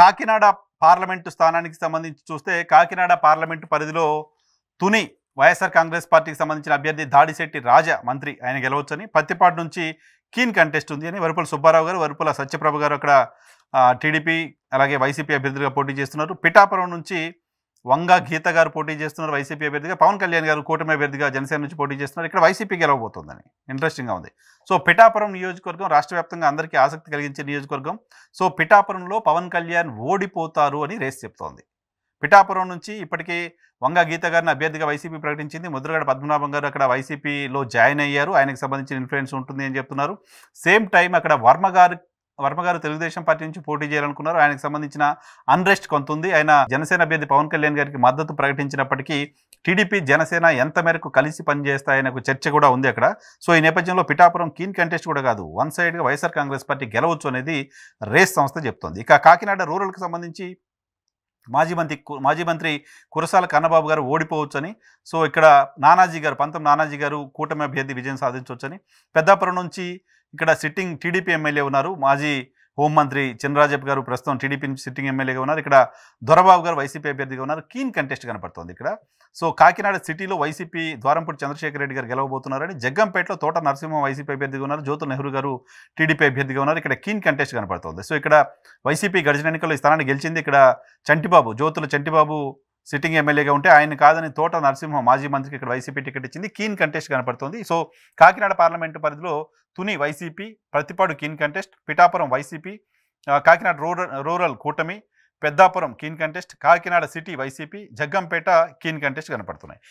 Kakinada parliament స్థానానికి సంబంధించి చూస్తే కాకినాడ పార్లమెంటు పరిధిలో తుని వైఎస్ఆర్ కాంగ్రెస్ పార్టీకి సంబంధించిన అభ్యర్థి దాడిశెట్టి రాజా మంత్రి ఆయన గెలవచ్చని పత్తిపాటి నుంచి కీన్ కంటెస్ట్ ఉంది అని వరుపుల సుబ్బారావు గారు వరుపుల సత్యప్రభ గారు అక్కడ టీడీపీ అలాగే వైసీపీ అభ్యర్థులుగా పోటీ చేస్తున్నారు పిఠాపురం నుంచి వంగ గీత గారు పోటీ చేస్తున్నారు వైసీపీ అభ్యర్థిగా పవన్ కళ్యాణ్ గారు కూటమి అభ్యర్థిగా జనసేన నుంచి పోటీ చేస్తున్నారు ఇక్కడ వైసీపీ గెలవబోతుందని ఇంట్రెస్టింగ్గా ఉంది సో పిఠాపురం నియోజకవర్గం రాష్ట్ర వ్యాప్తంగా అందరికీ ఆసక్తి కలిగించే నియోజకవర్గం సో పిఠాపురంలో పవన్ కళ్యాణ్ ఓడిపోతారు అని రేస్ చెప్తోంది పిఠాపురం నుంచి ఇప్పటికీ వంగ గీత గారిని అభ్యర్థిగా వైసీపీ ప్రకటించింది ముద్రగడ పద్మనాభం గారు అక్కడ వైసీపీలో జాయిన్ అయ్యారు ఆయనకు సంబంధించిన ఇన్ఫ్లుయెన్స్ ఉంటుంది అని చెప్తున్నారు సేమ్ టైం అక్కడ వర్మ గారు వర్మగారు తెలుగుదేశం పార్టీ నుంచి పోటీ చేయాలనుకున్నారు ఆయనకు సంబంధించిన అన్రెస్ట్ కొంత ఉంది ఆయన జనసేన అభ్యర్థి పవన్ కళ్యాణ్ గారికి మద్దతు ప్రకటించినప్పటికీ టీడీపీ జనసేన ఎంత మేరకు కలిసి పనిచేస్తాయనకు చర్చ కూడా ఉంది అక్కడ సో ఈ నేపథ్యంలో పిఠాపురం కీన్ కంటెస్ట్ కూడా కాదు వన్ సైడ్గా వైఎస్ఆర్ కాంగ్రెస్ పార్టీ గెలవచ్చు అనేది రేస్ సంస్థ చెప్తోంది ఇక కాకినాడ రూరల్కి సంబంధించి మాజీ మంత్రి మాజీ మంత్రి కురసాల కన్నబాబు గారు ఓడిపోవచ్చని సో ఇక్కడ నానాజీ గారు పంతం నానాజీ గారు కూటమి అభ్యర్థి విజయం సాధించవచ్చని పెద్దాపురం నుంచి ఇక్కడ సిట్టింగ్ టీడీపీ ఎమ్మెల్యే ఉన్నారు మాజీ హోంమంత్రి చినరాజప్ప గారు ప్రస్తుతం టీడీపీ సిట్టింగ్ ఎమ్మెల్యేగా ఉన్నారు ఇక్కడ దొరబాబు గారు వైసీపీ అభ్యర్థిగా ఉన్నారు కీన్ కంటెస్ట్ కనపడుతోంది ఇక్కడ సో కాకినాడ సిటీలో వైసీపీ ద్వారంపూడి చంద్రశేఖర రెడ్డి గారు గెలవబోతున్నారని జగ్గంపేటలో తోట నరసింహ వైసీపీ అభ్యర్థిగా ఉన్నారు జ్యోతుల్ నెహ్రూ గారు టీడీపీ అభ్యర్థిగా ఉన్నారు ఇక్కడ కీన్ కంటెస్ట్ కనపడుతోంది సో ఇక్కడ వైసీపీ గడిచిన ఎన్నికల్లో ఈ స్థానాన్ని గెలిచింది ఇక్కడ చంటిబాబు జ్యోతుల చంటిబాబు సిట్టింగ్ ఎమ్మెల్యేగా ఉంటే ఆయన కాదని తోట నరసింహం మాజీ మంత్రికి ఇక్కడ వైసీపీ టికెట్ ఇచ్చింది కీన్ కంటెస్ట్ కనపడుతుంది సో కాకినాడ పార్లమెంటు పరిధిలో Tuni YCP Prathipadu keen contest Pithapuram YCP Kakinada rural rural కూటమి Peddapuram keen contest Kakinada city YCP Jaggampeta keen contest కనపడుతున్నాయి